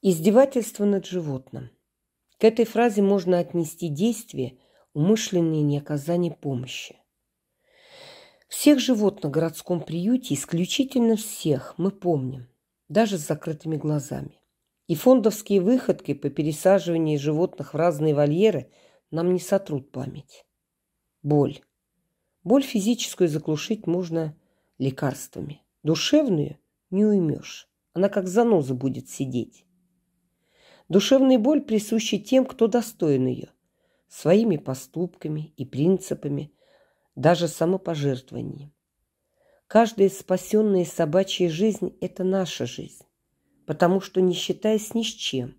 Издевательство над животным. К этой фразе можно отнести действие, умышленное неоказание помощи. Всех животных в городском приюте, исключительно всех, мы помним, даже с закрытыми глазами. И фондовские выходки по пересаживанию животных в разные вольеры нам не сотрут память. Боль. Боль физическую заглушить можно лекарствами. Душевную не уймешь. Она как заноза будет сидеть. Душевная боль присуща тем, кто достоин ее, своими поступками и принципами, даже самопожертвованием. Каждая спасенная собачья жизнь – это наша жизнь, потому что, не считаясь ни с чем,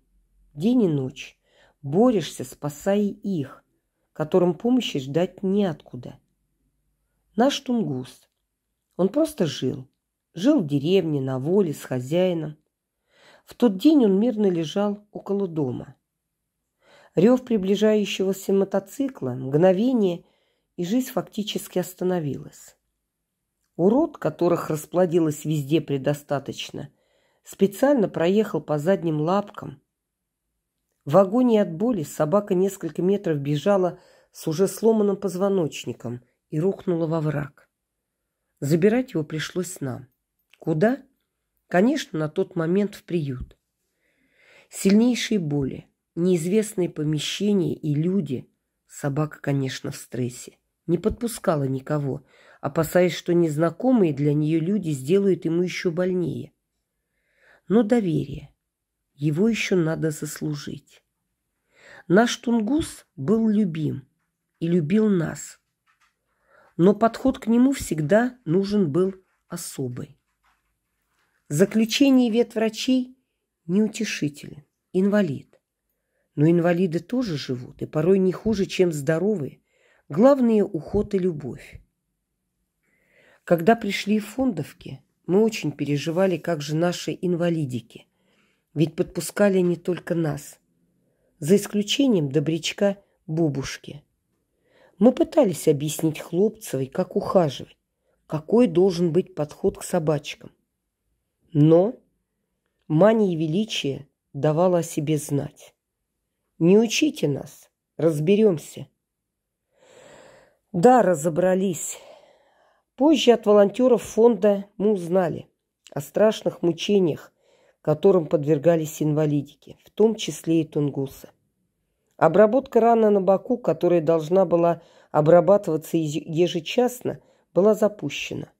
день и ночь, борешься, спасая их, которым помощи ждать неоткуда. Наш Тунгус, он просто жил, жил в деревне, на воле, с хозяином, в тот день он мирно лежал около дома. Рев приближающегося мотоцикла, мгновение, и жизнь фактически остановилась. Урод, которых расплодилось везде предостаточно, специально проехал по задним лапкам. В агонии от боли собака несколько метров бежала с уже сломанным позвоночником и рухнула во враг. Забирать его пришлось нам. Куда? Конечно, на тот момент в приют. Сильнейшие боли, неизвестные помещения и люди. Собака, конечно, в стрессе. Не подпускала никого, опасаясь, что незнакомые для нее люди сделают ему еще больнее. Но доверие. Его еще надо заслужить. Наш Тунгус был любим и любил нас. Но подход к нему всегда нужен был особый. Заключение ветврачей неутешителен, инвалид. Но инвалиды тоже живут, и порой не хуже, чем здоровые. Главное – уход и любовь. Когда пришли фондовки, мы очень переживали, как же наши инвалидики. Ведь подпускали не только нас. За исключением добрячка бабушки. Мы пытались объяснить Хлопцевой, как ухаживать, какой должен быть подход к собачкам. Но мания величия давала о себе знать. «Не учите нас, разберемся». Да, разобрались. Позже от волонтеров фонда мы узнали о страшных мучениях, которым подвергались инвалидики, в том числе и тунгусы. Обработка раны на боку, которая должна была обрабатываться ежечасно, была запущена.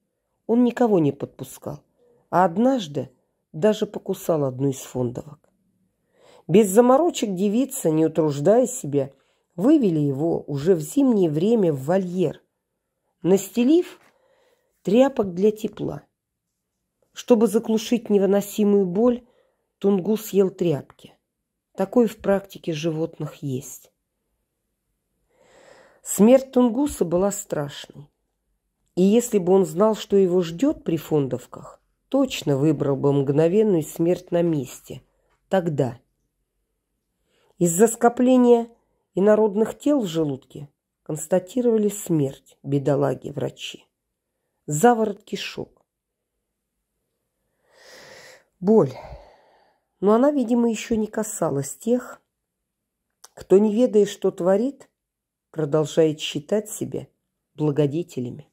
Он никого не подпускал а однажды даже покусал одну из фондовок. Без заморочек девица, не утруждая себя, вывели его уже в зимнее время в вольер, настелив тряпок для тепла. Чтобы заглушить невыносимую боль, тунгус съел тряпки. Такой в практике животных есть. Смерть тунгуса была страшной. И если бы он знал, что его ждет при фондовках, точно выбрал бы мгновенную смерть на месте. Тогда. Из-за скопления инородных тел в желудке констатировали смерть бедолаги-врачи. Заворот кишок. Боль. Но она, видимо, еще не касалась тех, кто, не ведая, что творит, продолжает считать себя благодетелями.